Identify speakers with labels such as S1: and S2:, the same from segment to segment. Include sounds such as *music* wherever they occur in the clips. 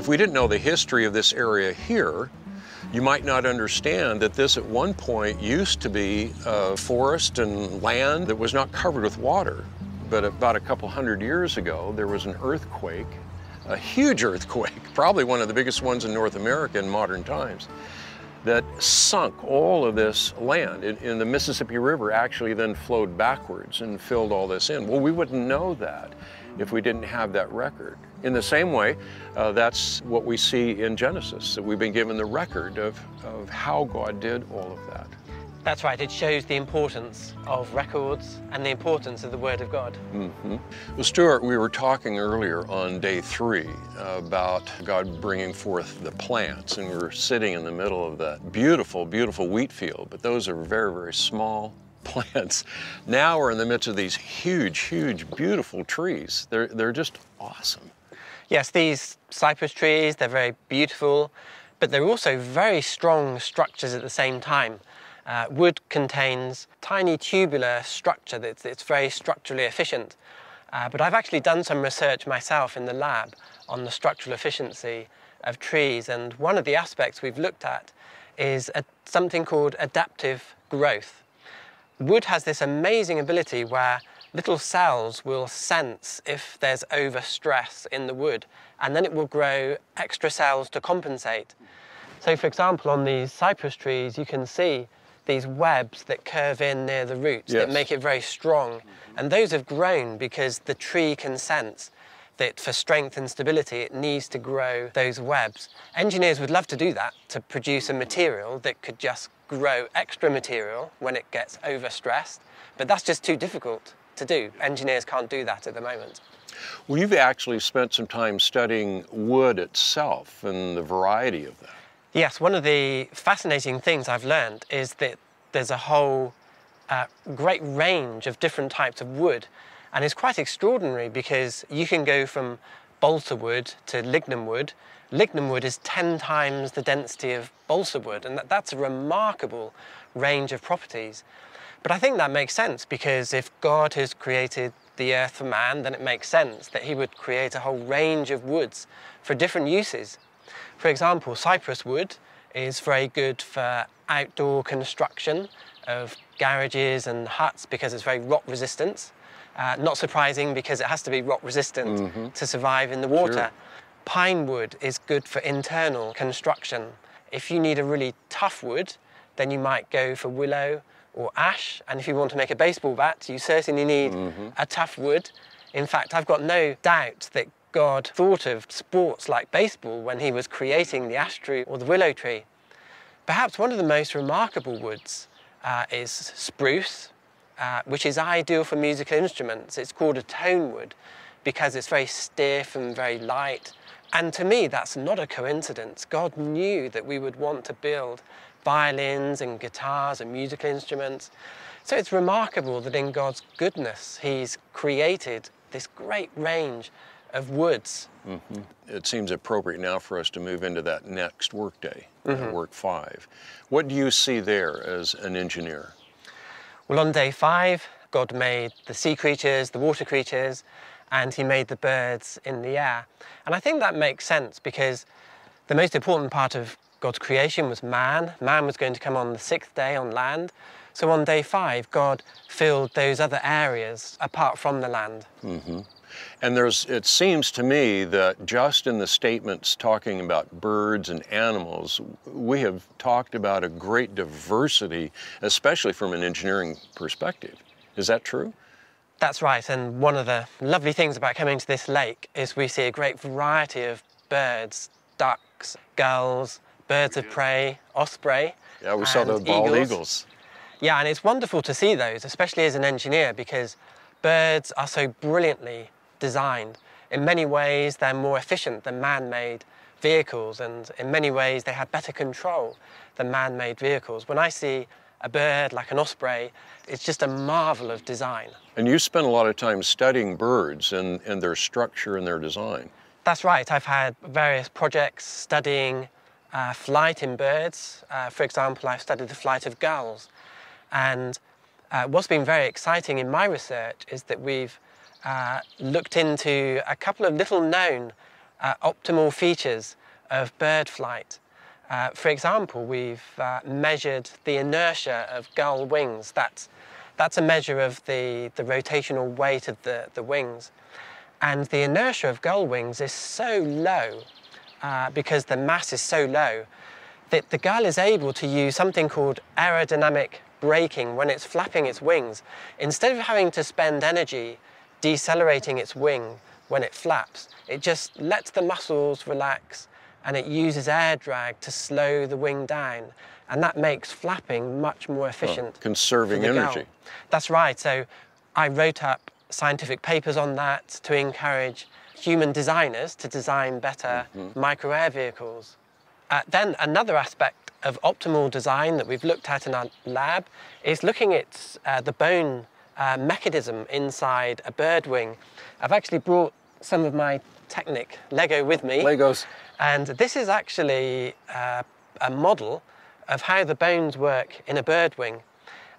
S1: If we didn't know the history of this area here, you might not understand that this at one point used to be uh, forest and land that was not covered with water. But about a couple hundred years ago, there was an earthquake, a huge earthquake, *laughs* probably one of the biggest ones in North America in modern times that sunk all of this land. And, and the Mississippi River actually then flowed backwards and filled all this in. Well, we wouldn't know that if we didn't have that record. In the same way, uh, that's what we see in Genesis, that we've been given the record of, of how God did all of that.
S2: That's right, it shows the importance of records and the importance of the Word of God.
S1: Mm -hmm. Well, Stuart, we were talking earlier on day three about God bringing forth the plants, and we were sitting in the middle of that beautiful, beautiful wheat field, but those are very, very small *laughs* plants. Now we're in the midst of these huge, huge, beautiful trees. They're, they're just awesome.
S2: Yes, these cypress trees, they're very beautiful, but they're also very strong structures at the same time. Uh, wood contains tiny tubular structure that's, that's very structurally efficient. Uh, but I've actually done some research myself in the lab on the structural efficiency of trees and one of the aspects we've looked at is a, something called adaptive growth. Wood has this amazing ability where little cells will sense if there's overstress in the wood and then it will grow extra cells to compensate. So for example on these cypress trees you can see these webs that curve in near the roots yes. that make it very strong. Mm -hmm. And those have grown because the tree can sense that for strength and stability, it needs to grow those webs. Engineers would love to do that, to produce a material that could just grow extra material when it gets overstressed, but that's just too difficult to do. Engineers can't do that at the moment.
S1: Well, you've actually spent some time studying wood itself and the variety of that. Yes, one of
S2: the fascinating things I've learned is that there's a whole uh, great range of different types of wood, and it's quite extraordinary because you can go from balsa wood to lignum wood. Lignum wood is 10 times the density of balsa wood, and that, that's a remarkable range of properties. But I think that makes sense because if God has created the earth for man, then it makes sense that he would create a whole range of woods for different uses. For example, cypress wood is very good for outdoor construction of garages and huts because it's very rot resistant. Uh, not surprising because it has to be rot resistant mm -hmm. to survive in the water. Sure. Pine wood is good for internal construction. If you need a really tough wood, then you might go for willow or ash. And if you want to make a baseball bat, you certainly need mm -hmm. a tough wood. In fact, I've got no doubt that God thought of sports like baseball when he was creating the ash tree or the willow tree. Perhaps one of the most remarkable woods uh, is spruce, uh, which is ideal for musical instruments. It's called a tone wood because it's very stiff and very light. And to me, that's not a coincidence. God knew that we would want to build violins and guitars and musical instruments. So it's remarkable that in God's goodness, He's created this great range of woods.
S1: Mm -hmm. It seems appropriate now for us to move into that next workday, mm -hmm. work five. What do you see there as an engineer?
S2: Well, on day five, God made the sea creatures, the water creatures, and he made the birds in the air. And I think that makes sense because the most important part of God's creation was man. Man was going to come on the sixth day on land, so on day five, God filled those other areas apart from the land.
S1: Mm -hmm. And there's, it seems to me that just in the statements talking about birds and animals, we have talked about a great diversity, especially from an engineering perspective. Is that true?
S2: That's right, and one of the lovely things about coming to this lake is we see a great variety of birds, ducks, gulls, birds of prey, osprey.
S1: Yeah, we saw the bald eagles. eagles.
S2: Yeah, and it's wonderful to see those, especially as an engineer, because birds are so brilliantly designed. In many ways, they're more efficient than man-made vehicles, and in many ways, they have better control than man-made vehicles. When I see a bird like an osprey, it's just a marvel of design.
S1: And you spend a lot of time studying birds and, and their structure and their design.
S2: That's right. I've had various projects studying uh, flight in birds. Uh, for example, I've studied the flight of gulls and uh, what's been very exciting in my research is that we've uh, looked into a couple of little known uh, optimal features of bird flight. Uh, for example, we've uh, measured the inertia of gull wings. That's, that's a measure of the, the rotational weight of the, the wings. And the inertia of gull wings is so low uh, because the mass is so low that the gull is able to use something called aerodynamic braking, when it's flapping its wings, instead of having to spend energy decelerating its wing when it flaps, it just lets the muscles relax and it uses air drag to slow the wing down. And that makes flapping much more efficient.
S1: conserving energy.
S2: That's right. So I wrote up scientific papers on that to encourage human designers to design better mm -hmm. micro air vehicles. Uh, then another aspect of optimal design that we've looked at in our lab is looking at uh, the bone uh, mechanism inside a bird wing. I've actually brought some of my Technic Lego with me. Legos. And this is actually uh, a model of how the bones work in a bird wing.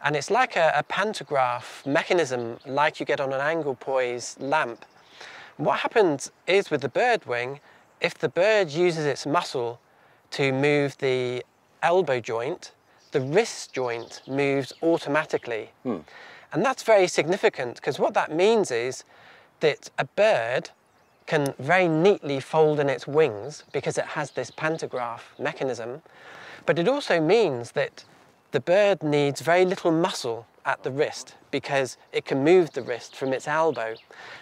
S2: And it's like a, a pantograph mechanism like you get on an angle poise lamp. What happens is with the bird wing, if the bird uses its muscle to move the elbow joint, the wrist joint moves automatically. Hmm. And that's very significant because what that means is that a bird can very neatly fold in its wings because it has this pantograph mechanism. But it also means that the bird needs very little muscle at the wrist because it can move the wrist from its elbow.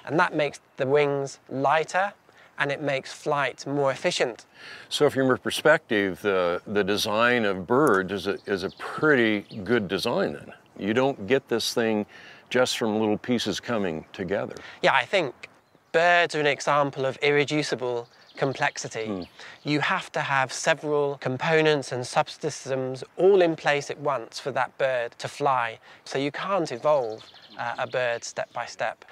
S2: And that makes the wings lighter and it makes flight more efficient.
S1: So from your perspective, the, the design of birds is a, is a pretty good design then. You don't get this thing just from little pieces coming together.
S2: Yeah, I think birds are an example of irreducible complexity. Mm. You have to have several components and subsystems all in place at once for that bird to fly. So you can't evolve uh, a bird step by step.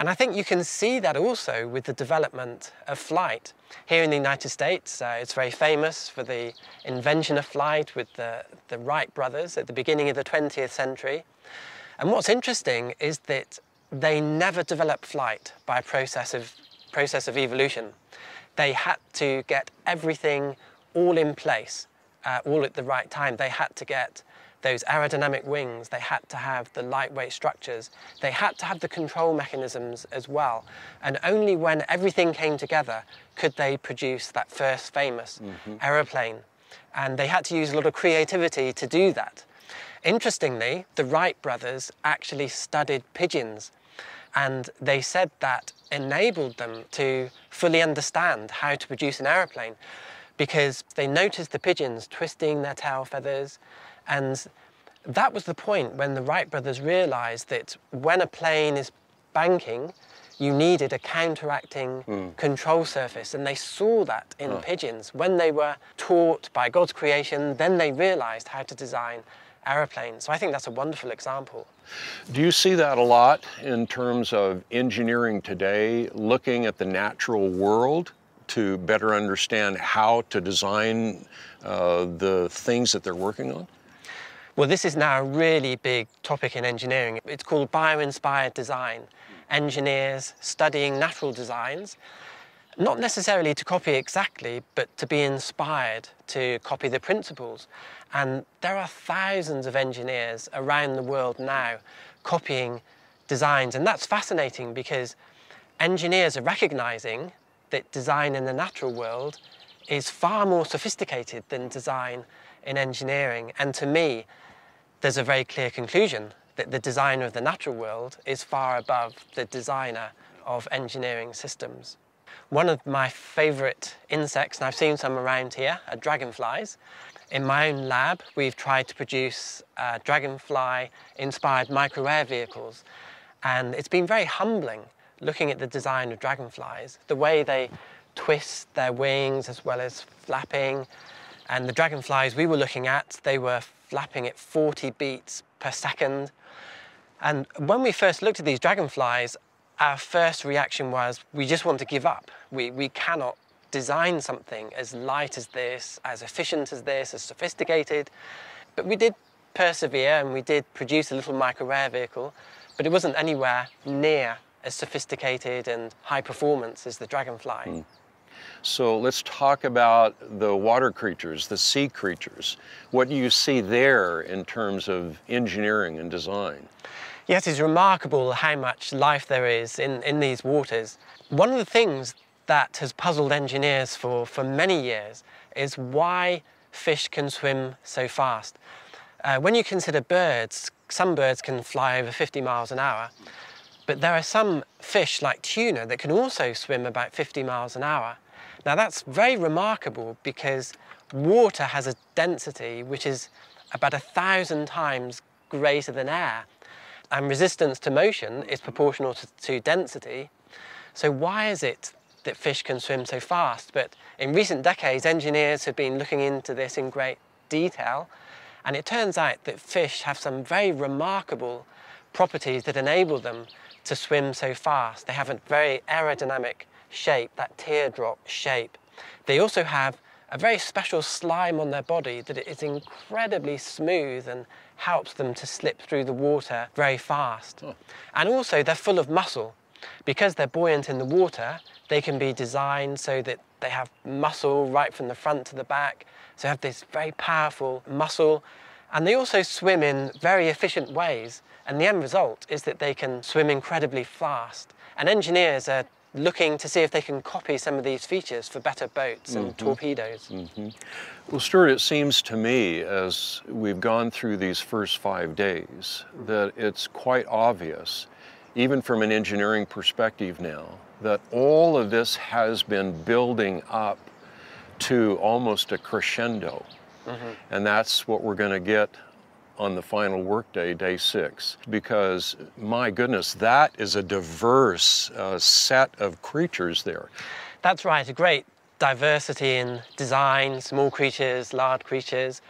S2: And I think you can see that also with the development of flight. Here in the United States, uh, it's very famous for the invention of flight with the, the Wright brothers at the beginning of the 20th century. And what's interesting is that they never developed flight by a process of, process of evolution. They had to get everything all in place, uh, all at the right time. They had to get those aerodynamic wings, they had to have the lightweight structures, they had to have the control mechanisms as well. And only when everything came together could they produce that first famous mm-hmm. aeroplane. And they had to use a lot of creativity to do that. Interestingly, the Wright brothers actually studied pigeons and they said that enabled them to fully understand how to produce an aeroplane because they noticed the pigeons twisting their tail feathers and that was the point when the Wright brothers realized that when a plane is banking, you needed a counteracting mm. control surface. And they saw that in oh. pigeons. When they were taught by God's creation, then they realized how to design aeroplanes. So I think that's a wonderful example.
S1: Do you see that a lot in terms of engineering today, looking at the natural world to better understand how to design uh, the things that they're working on?
S2: Well, this is now a really big topic in engineering. It's called bio-inspired design. Engineers studying natural designs, not necessarily to copy exactly, but to be inspired to copy the principles. And there are thousands of engineers around the world now copying designs. And that's fascinating because engineers are recognizing that design in the natural world is far more sophisticated than design in engineering. And to me, there's a very clear conclusion that the designer of the natural world is far above the designer of engineering systems. One of my favourite insects, and I've seen some around here, are dragonflies. In my own lab, we've tried to produce uh, dragonfly-inspired micro-air vehicles, and it's been very humbling looking at the design of dragonflies, the way they twist their wings as well as flapping. And the dragonflies we were looking at, they were flapping at 40 beats per second. And when we first looked at these dragonflies, our first reaction was we just want to give up. We, we cannot design something as light as this, as efficient as this, as sophisticated. But we did persevere and we did produce a little micro air vehicle, but it wasn't anywhere near as sophisticated and high performance as the Dragonfly.
S1: Mm. So let's talk about the water creatures, the sea creatures. What do you see there in terms of engineering and design? Yes, it's
S2: remarkable how much life there is in, in these waters. One of the things that has puzzled engineers for, for many years is why fish can swim so fast. Uh, when you consider birds, some birds can fly over 50 miles an hour, but there are some fish like tuna that can also swim about 50 miles an hour. Now that's very remarkable because water has a density which is about a thousand times greater than air and resistance to motion is proportional to, to density. So why is it that fish can swim so fast? But in recent decades, engineers have been looking into this in great detail. And it turns out that fish have some very remarkable properties that enable them to swim so fast. They have a very aerodynamic shape, that teardrop shape. They also have a very special slime on their body that is incredibly smooth and helps them to slip through the water very fast. Oh. And also they're full of muscle. Because they're buoyant in the water, they can be designed so that they have muscle right from the front to the back. So have this very powerful muscle. And they also swim in very efficient ways. And the end result is that they can swim incredibly fast. And engineers are looking to see if they can copy some of these features for better boats and mm -hmm. torpedoes. Mm
S1: -hmm. Well, Stuart, it seems to me as we've gone through these first five days that it's quite obvious, even from an engineering perspective now, that all of this has been building up to almost a crescendo. Mm -hmm. And that's what we're going to get on the final workday, day six, because my goodness, that is a diverse uh, set of creatures there. That's
S2: right, a great diversity in design, small creatures, large creatures,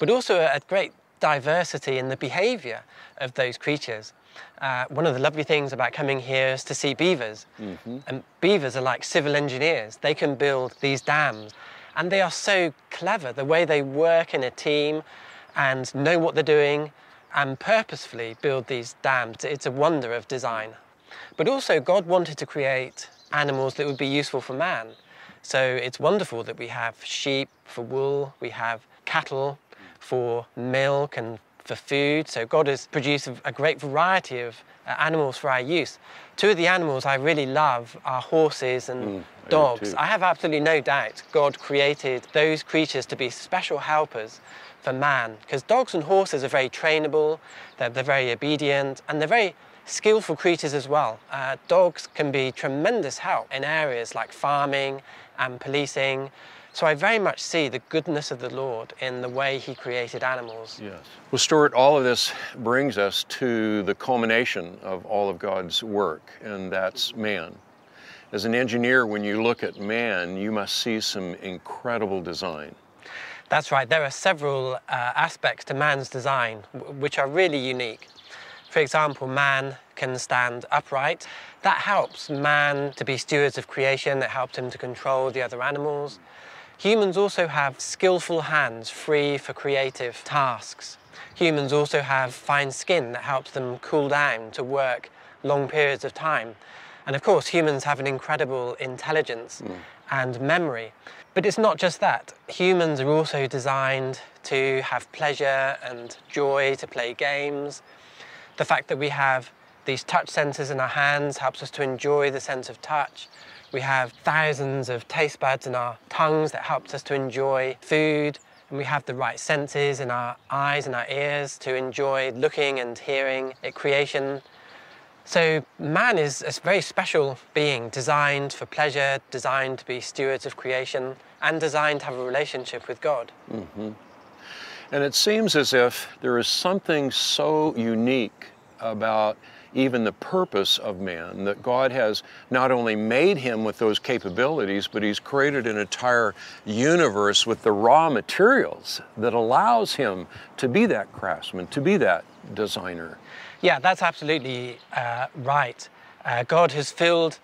S2: but also a great diversity in the behavior of those creatures. Uh, one of the lovely things about coming here is to see beavers. Mm-hmm. And beavers are like civil engineers. They can build these dams. And they are so clever, the way they work in a team and know what they're doing and purposefully build these dams. It's a wonder of design. But also God wanted to create animals that would be useful for man. So it's wonderful that we have sheep for wool, we have cattle for milk and for food. So God has produced a great variety of uh, animals for our use. Two of the animals I really love are horses and mm, dogs. I, I have absolutely no doubt God created those creatures to be special helpers for man, because dogs and horses are very trainable, they're, they're, very obedient, and they're very skillful creatures as well. Uh, dogs can be tremendous help in areas like farming and policing. So I very much see the goodness of the Lord in the way he created animals. Yes.
S1: Well, Stuart, all of this brings us to the culmination of all of God's work, and that's man. As an engineer, when you look at man, you must see some incredible design.
S2: That's right, there are several uh, aspects to man's design which are really unique. For example, man can stand upright. That helps man to be stewards of creation, that helps him to control the other animals. Humans also have skillful hands free for creative tasks. Humans also have fine skin that helps them cool down to work long periods of time. And of course, humans have an incredible intelligence mm. and memory. But it's not just that. Humans are also designed to have pleasure and joy, to play games. The fact that we have these touch sensors in our hands helps us to enjoy the sense of touch. We have thousands of taste buds in our tongues that helps us to enjoy food. And we have the right senses in our eyes and our ears to enjoy looking and hearing at creation. So man is a very special being designed for pleasure, designed to be stewards of creation, and designed to have a relationship with God.
S1: Mm -hmm. And it seems as if there is something so unique about even the purpose of man, that God has not only made him with those capabilities, but he's created an entire universe with the raw materials that allows him to be that craftsman, to be that designer.
S2: Yeah, that's absolutely uh, right. Uh, God has filled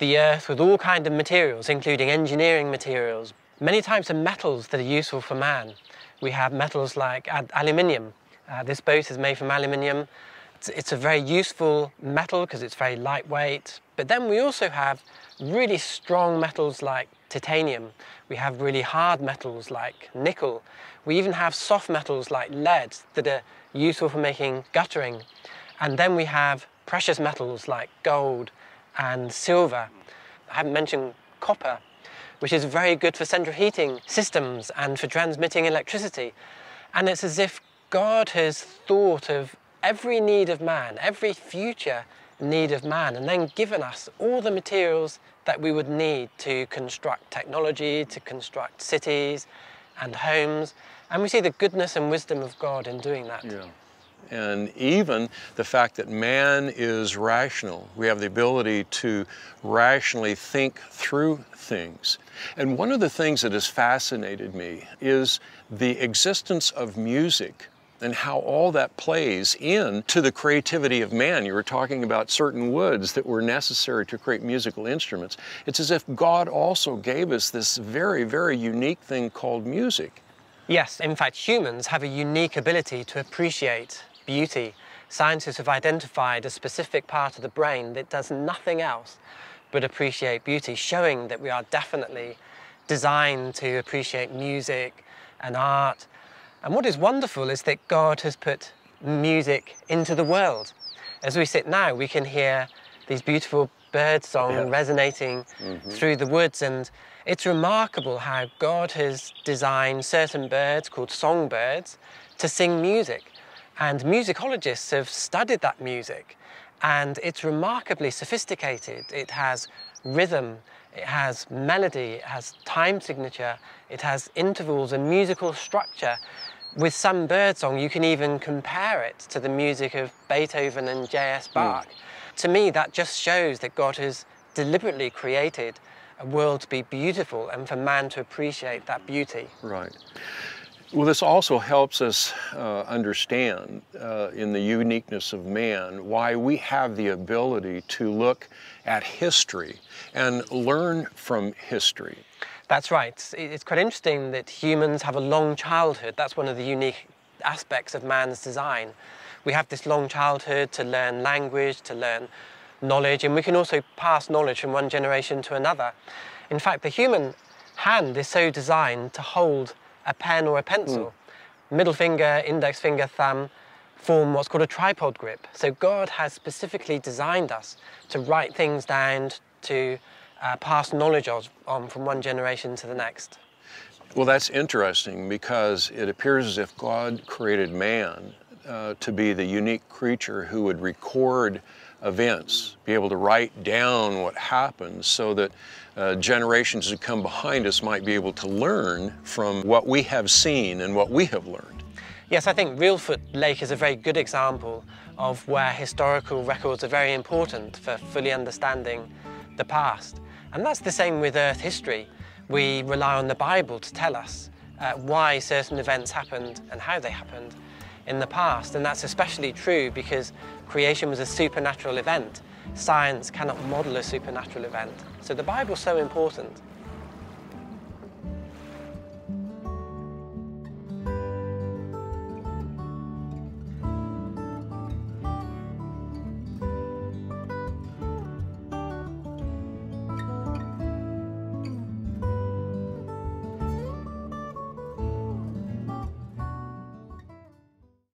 S2: the earth with all kinds of materials, including engineering materials, many times the metals that are useful for man. We have metals like aluminium. Uh, this boat is made from aluminium. It's, it's a very useful metal because it's very lightweight. But then we also have really strong metals like titanium. We have really hard metals like nickel. We even have soft metals like lead that are useful for making guttering. And then we have precious metals like gold and silver. I haven't mentioned copper, which is very good for central heating systems and for transmitting electricity. And it's as if God has thought of every need of man, every future need of man, and then given us all the materials that we would need to construct technology, to construct cities and homes, and we see the goodness and wisdom of God in doing that.
S1: Yeah. And even the fact that man is rational. We have the ability to rationally think through things. And one of the things that has fascinated me is the existence of music and how all that plays in to the creativity of man. You were talking about certain woods that were necessary to create musical instruments. It's as if God also gave us this very, very unique thing called music.
S2: Yes, in fact, humans have a unique ability to appreciate beauty. Scientists have identified a specific part of the brain that does nothing else but appreciate beauty, showing that we are definitely designed to appreciate music and art. And what is wonderful is that God has put music into the world. As we sit now, we can hear these beautiful bird song yeah. resonating mm -hmm. through the woods. And it's remarkable how God has designed certain birds called songbirds to sing music. And musicologists have studied that music. And it's remarkably sophisticated. It has rhythm, it has melody, it has time signature, it has intervals and musical structure. With some birdsong, you can even compare it to the music of Beethoven and J.S. Bach. Mm. To me, that just shows that God has deliberately created a world to be beautiful and for man to appreciate that beauty.
S1: Right. Well, this also helps us uh, understand uh, in the uniqueness of man why we have the ability to look at history and learn from history.
S2: That's right. It's quite interesting that humans have a long childhood. That's one of the unique aspects of man's design we have this long childhood to learn language, to learn knowledge, and we can also pass knowledge from one generation to another. In fact, the human hand is so designed to hold a pen or a pencil. Mm. Middle finger, index finger, thumb form what's called a tripod grip. So God has specifically designed us to write things down, to uh, pass knowledge on from one generation to the next.
S1: Well, that's interesting because it appears as if God created man uh, to be the unique creature who would record events, be able to write down what happens, so that uh, generations who come behind us might be able to learn from what we have seen and what we have learned.
S2: Yes, I think Realfoot Lake is a very good example of where historical records are very important for fully understanding the past. And that's the same with Earth history. We rely on the Bible to tell us uh, why certain events happened and how they happened in the past, and that's especially true because creation was a supernatural event. Science cannot model a supernatural event. So the Bible's so important.